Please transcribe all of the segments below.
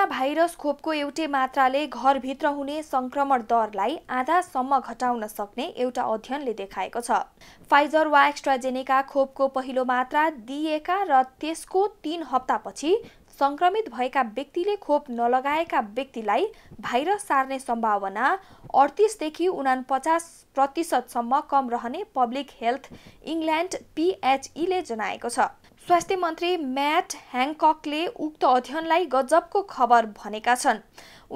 corona virus खोपको एउटै मात्राले घरभित्र हुने सङ्क्रमण दरलाई आधासम्म घटाउन सक्ने एउटा अध्ययनले देखाएको छ फाइजर वा एक्स्ट्राजेनेका खोपको पहिलो मात्रा दिएका र त्यसको तीन हप्तापछि सङ्क्रमित भएका व्यक्तिले खोप नलगाएका व्यक्तिलाई भाइरस सार्ने सम्भावना अडतिसदेखि उनापचास प्रतिशतसम्म कम रहने पब्लिक हेल्थ इङ्ल्यान्ड पिएचईले जनाएको छ स्वास्थ्य मन्त्री म्याट ह्याङककले उक्त अध्ययनलाई गजबको खबर भनेका छन्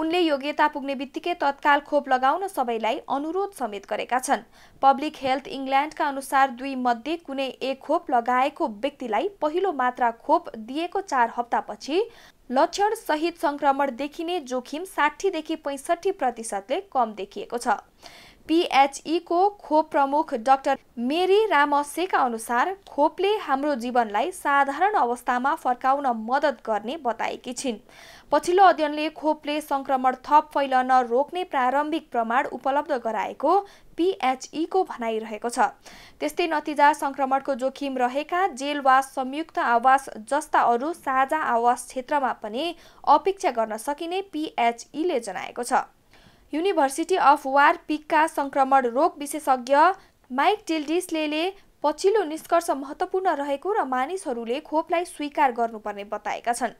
उनले योग्यता पुग्ने बित्तिकै तत्काल खोप लगाउन सबैलाई अनुरोध समेत गरेका छन् पब्लिक हेल्थ इङ्ल्यान्डका अनुसार दुई मध्ये कुनै एक खोप लगाएको व्यक्तिलाई पहिलो मात्रा खोप दिएको चार हप्तापछि लक्षण सहित संक्रमण देखिने जोखिम साठीदेखि पैँसठी प्रतिशतले कम देखिएको छ पिएचईको खोप प्रमुख डाक्टर मेरी रामसेका अनुसार खोपले हाम्रो जीवनलाई साधारण अवस्थामा फर्काउन मद्दत गर्ने बताएकी छिन् पछिल्लो अध्ययनले खोपले सङ्क्रमण थप फैलन रोक्ने प्रारम्भिक प्रमाण उपलब्ध गराएको पिएचईको भनाइरहेको छ त्यस्तै नतिजा सङ्क्रमणको जोखिम रहेका जेल वा संयुक्त आवास जस्ता अरू साझा आवास क्षेत्रमा पनि अपेक्षा गर्न सकिने पिएचईले जनाएको छ युनिभर्सिटी अफ वार पिकका सङ्क्रमण रोग विशेषज्ञ माइक टिल्डिसले पछिल्लो निष्कर्ष महत्त्वपूर्ण रहेको र मानिसहरूले खोपलाई स्वीकार गर्नुपर्ने बताएका छन्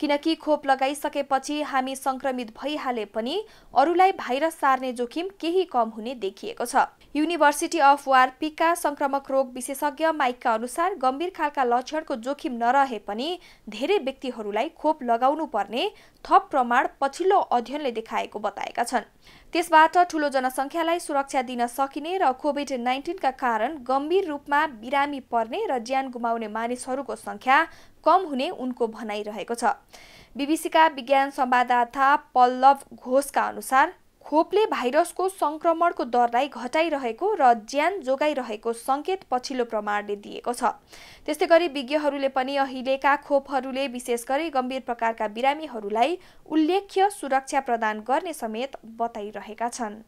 किनकि खोप लगाइसकेपछि हामी संक्रमित भइहाले पनि अरूलाई भाइरस सार्ने जोखिम केही कम हुने देखिएको छ युनिभर्सिटी अफ वारपीका सङ्क्रमक रोग विशेषज्ञ माइकका अनुसार गम्भीर खालका लक्षणको जोखिम नरहे पनि धेरै व्यक्तिहरूलाई खोप लगाउनु पर्ने थप प्रमाण पछिल्लो अध्ययनले देखाएको बताएका छन् त्यसबाट ठूलो जनसङ्ख्यालाई सुरक्षा दिन सकिने र कोभिड नाइन्टिनका कारण गम्भीर रूपमा बिरामी पर्ने र ज्यान गुमाउने मानिसहरूको सङ्ख्या कम हुने उनको भनाइरहेको रहेको छ बिबिसीका विज्ञान संवाददाता पल्लभ घोषका अनुसार खोपले भाइरसको सङ्क्रमणको दरलाई घटाइरहेको र ज्यान जोगाइरहेको सङ्केत पछिल्लो प्रमाणले दिएको छ त्यस्तै गरी विज्ञहरूले पनि अहिलेका खोपहरूले विशेष गरी गम्भीर प्रकारका बिरामीहरूलाई उल्लेख्य सुरक्षा प्रदान गर्ने समेत बताइरहेका छन्